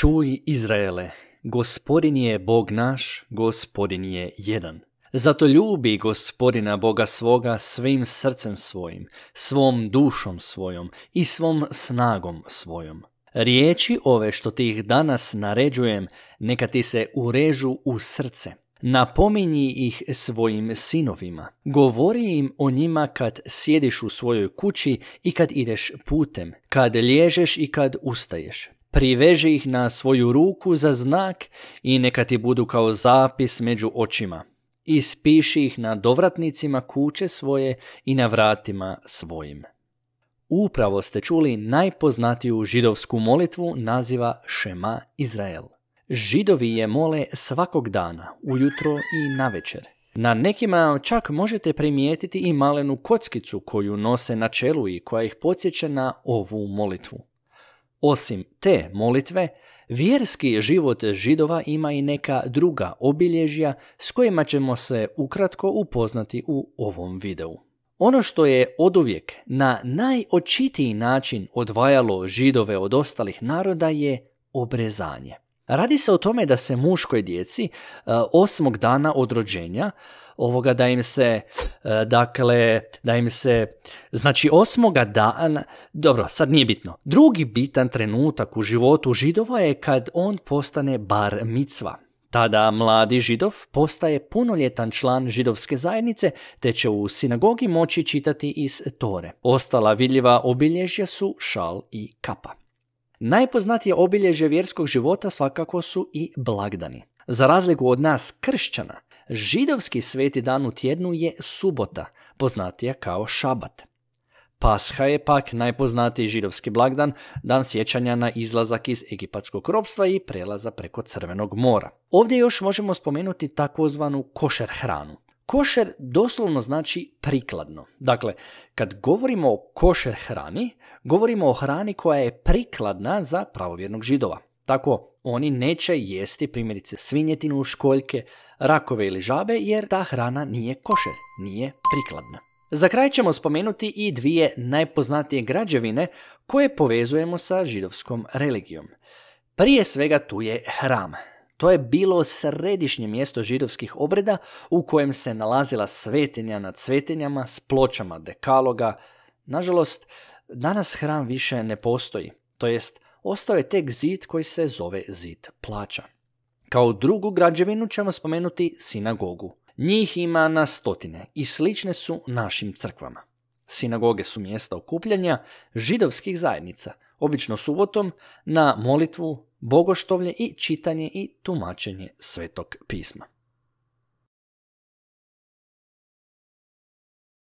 Čuj Izraele, gospodin je Bog naš, gospodin je jedan. Zato ljubi gospodina Boga svoga svim srcem svojim, svom dušom svojom i svom snagom svojom. Riječi ove što ti ih danas naređujem, neka ti se urežu u srce. Napominji ih svojim sinovima. Govori im o njima kad sjediš u svojoj kući i kad ideš putem, kad liježeš i kad ustaješ priveži ih na svoju ruku za znak i neka ti budu kao zapis među očima. Ispiši ih na dovratnicima kuće svoje i na vratima svojim. Upravo ste čuli najpoznatiju židovsku molitvu naziva Šema Izrael. Židovi je mole svakog dana, ujutro i navečer. Na nekima čak možete primijetiti i malenu kockicu koju nose na čelu i koja ih podsjeća na ovu molitvu. Osim te molitve, vjerski život židova ima i neka druga obilježja s kojima ćemo se ukratko upoznati u ovom videu. Ono što je oduvijek na najočitiji način odvajalo židove od ostalih naroda je obrezanje. Radi se o tome da se muškoj djeci e, osmog dana od rođenja ovoga da im se e, dakle da im se znači osmoga dana dobro sad nije bitno drugi bitan trenutak u životu židova je kad on postane bar micva tada mladi židov postaje punoljetan član židovske zajednice te će u sinagogi moći čitati iz Tore. Ostala vidljiva obilježja su šal i kapa. Najpoznatije obilježje vjerskog života svakako su i blagdani. Za razliku od nas kršćana, židovski sveti dan u tjednu je subota, poznatija kao šabat. Pasha je pak najpoznatiji židovski blagdan, dan sjećanja na izlazak iz egipatskog ropstva i prelaza preko Crvenog mora. Ovdje još možemo spomenuti takozvanu košer hranu. Košer doslovno znači prikladno. Dakle, kad govorimo o košer hrani, govorimo o hrani koja je prikladna za pravovjernog židova. Tako, oni neće jesti primjerice svinjetinu, školjke, rakove ili žabe jer ta hrana nije košer, nije prikladna. Za kraj ćemo spomenuti i dvije najpoznatije građevine koje povezujemo sa židovskom religijom. Prije svega tu je hram. To je bilo središnje mjesto židovskih obreda u kojem se nalazila svetinja nad svetinjama s pločama dekaloga. Nažalost, danas hram više ne postoji, to jest ostao je tek zid koji se zove zid plaća. Kao drugu građevinu ćemo spomenuti sinagogu. Njih ima na stotine i slične su našim crkvama. Sinagoge su mjesta okupljanja židovskih zajednica, obično subotom, na molitvu, bogoštovlje i čitanje i tumačenje svetog pisma.